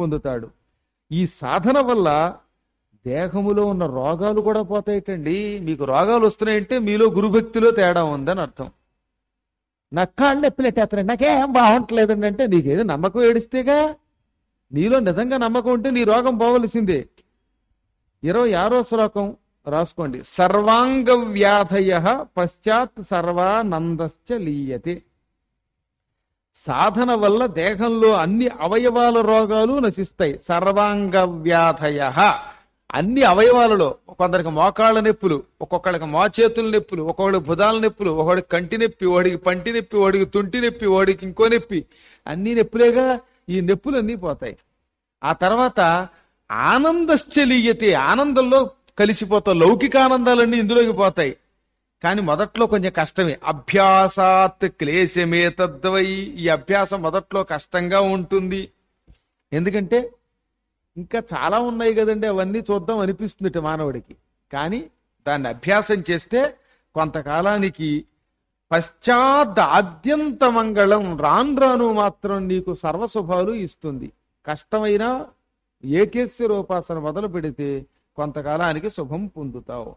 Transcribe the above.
పొందుతాడు ఈ సాధన వల్ల దేహములో ఉన్న రోగాలు కూడా పోతాయటండి మీకు రోగాలు వస్తున్నాయంటే మీలో గురుభక్తిలో తేడా ఉందని అర్థం నా కాళ్ళు నొప్పిలెట్టేస్తారండి నాకేం బాగుంటలేదండి అంటే నీకేదో నమ్మకం ఏడిస్తేగా నీలో నిజంగా నమ్మకం ఉంటే నీ రోగం పోవలసిందే ఇరవై ఆరో శ్లోకం రాసుకోండి సర్వాంగ వ్యాధయ పశ్చాత్ సర్వానందశ్చ లీయతే సాధన వల్ల దేహంలో అన్ని అవయవాల రోగాలు నశిస్తాయి సర్వాంగ వ్యాధయ అన్ని అవయవాలలో కొందరికి మోకాళ్ళ నొప్పులు ఒక్కొక్కడికి మోచేతుల నొప్పులు ఒక్కొక్కడికి భుజాల నొప్పులు ఒకడికి కంటి నొప్పి ఒకడికి పంటి నొప్పి ఒకడికి తుంటి నొప్పి ఒకడికి ఇంకో నొప్పి అన్ని నొప్పులేగా ఈ నొప్పులన్నీ పోతాయి ఆ తర్వాత ఆనందశ్చలీయతే ఆనందంలో కలిసిపోతాయి లౌకిక ఆనందాలన్నీ ఇందులోకి పోతాయి కానీ మొదట్లో కొంచెం కష్టమే అభ్యాసాత్ క్లేశమే తద్వై ఈ అభ్యాసం మొదట్లో కష్టంగా ఉంటుంది ఎందుకంటే ఇంకా చాలా ఉన్నాయి కదండి అవన్నీ చూద్దాం అనిపిస్తుంది మానవుడికి కానీ దాన్ని అభ్యాసం చేస్తే కొంతకాలానికి పశ్చాత్ ఆద్యంత మంగళం రాను రాను మాత్రం నీకు సర్వశుభాలు ఇస్తుంది కష్టమైన ఏకేశ్వరోపాసన మొదలు పెడితే కొంతకాలానికి శుభం పొందుతావు